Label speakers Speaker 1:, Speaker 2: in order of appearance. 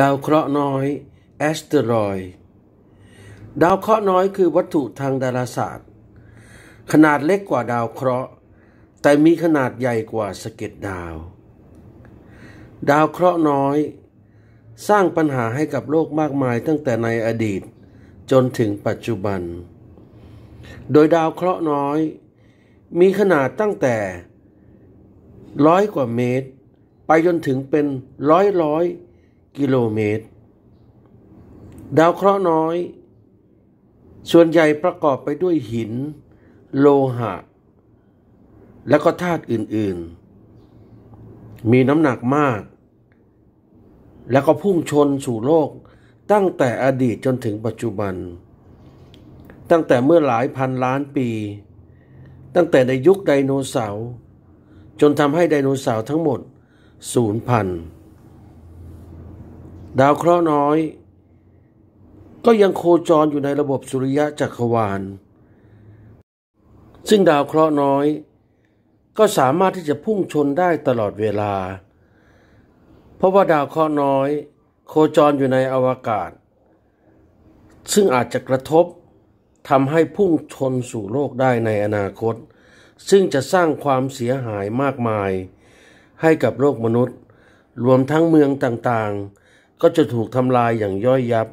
Speaker 1: ดาวเคราะห์น้อยแอสเตรอยดาวเคราะห์น้อยคือวัตถุทางดาราศาสตร์ ขนาดเล็กกว่าดาวเคราะห์ แต่มีขนาดใหญ่กว่าสะเก็ดดาว ดาวเคราะห์น้อย สร้างปัญหาให้กับโลกมากมายตั้งแต่ในอดีตจนถึงปัจจุบัน โดยดาวเคราะห์น้อยมีขนาดตั้งแต่ร้อยกว่าเมตรไปจนถึงเป็นร้อยร้อยกิโลเมตร ดาวเคราะห์น้อย ส่วนใหญ่ประกอบไปด้วยหินโลหะ และก็ธาตุอื่นๆ มีน้ำหนักมาก และก็พุ่งชนสู่โลกตั้งแต่อดีตจนถึงปัจจุบัน ตั้งแต่เมื่อหลายพันล้านปี ตั้งแต่ในยุคไดโนเสาร์ จนทำให้ไดโนเสาร์ทั้งหมดสูญพันธุ์ดาวเคราะห์น้อยก็ยังโคจรอยู่ในระบบสุริยะจักรวาล ซึ่งดาวเคราะห์น้อยก็สามารถที่จะพุ่งชนได้ตลอดเวลา เพราะว่าดาวเคราะห์น้อยโคจรอยู่ในอวกาศ ซึ่งอาจจะกระทบทำให้พุ่งชนสู่โลกได้ในอนาคต ซึ่งจะสร้างความเสียหายมากมายให้กับโลกมนุษย์รวมทั้งเมืองต่างๆก็จะถูกทำลายอย่างย่อยยับ